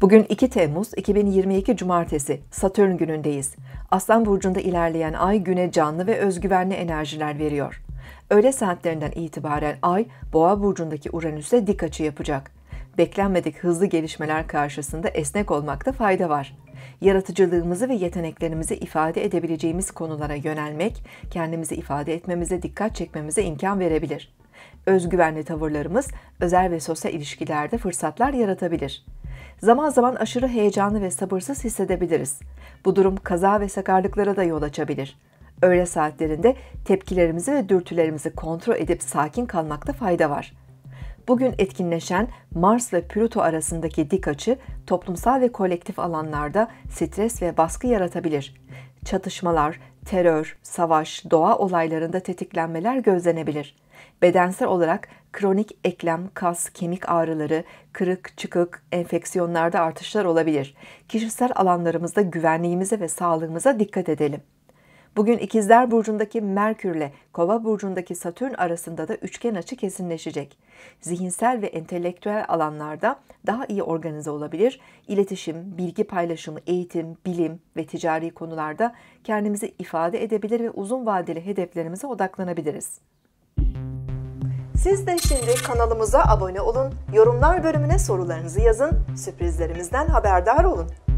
Bugün 2 Temmuz 2022 Cumartesi, Satürn günündeyiz. Aslan Burcu'nda ilerleyen ay güne canlı ve özgüvenli enerjiler veriyor. Öğle saatlerinden itibaren ay, Boğa Burcu'ndaki Uranüs'e dik açı yapacak. Beklenmedik hızlı gelişmeler karşısında esnek olmakta fayda var. Yaratıcılığımızı ve yeteneklerimizi ifade edebileceğimiz konulara yönelmek, kendimizi ifade etmemize dikkat çekmemize imkan verebilir. Özgüvenli tavırlarımız özel ve sosyal ilişkilerde fırsatlar yaratabilir zaman zaman aşırı heyecanlı ve sabırsız hissedebiliriz. Bu durum kaza ve sakarlıklara da yol açabilir. Öğle saatlerinde tepkilerimizi ve dürtülerimizi kontrol edip sakin kalmakta fayda var. Bugün etkinleşen Mars ve Plüto arasındaki dik açı toplumsal ve kolektif alanlarda stres ve baskı yaratabilir Çatışmalar, terör, savaş, doğa olaylarında tetiklenmeler gözlenebilir. Bedensel olarak kronik eklem, kas, kemik ağrıları, kırık, çıkık, enfeksiyonlarda artışlar olabilir. Kişisel alanlarımızda güvenliğimize ve sağlığımıza dikkat edelim. Bugün İkizler burcundaki Merkürle Kova burcundaki Satürn arasında da üçgen açı kesinleşecek. Zihinsel ve entelektüel alanlarda daha iyi organize olabilir, İletişim, bilgi paylaşımı, eğitim, bilim ve ticari konularda kendimizi ifade edebilir ve uzun vadeli hedeflerimize odaklanabiliriz. Siz de şimdi kanalımıza abone olun, yorumlar bölümüne sorularınızı yazın, sürprizlerimizden haberdar olun.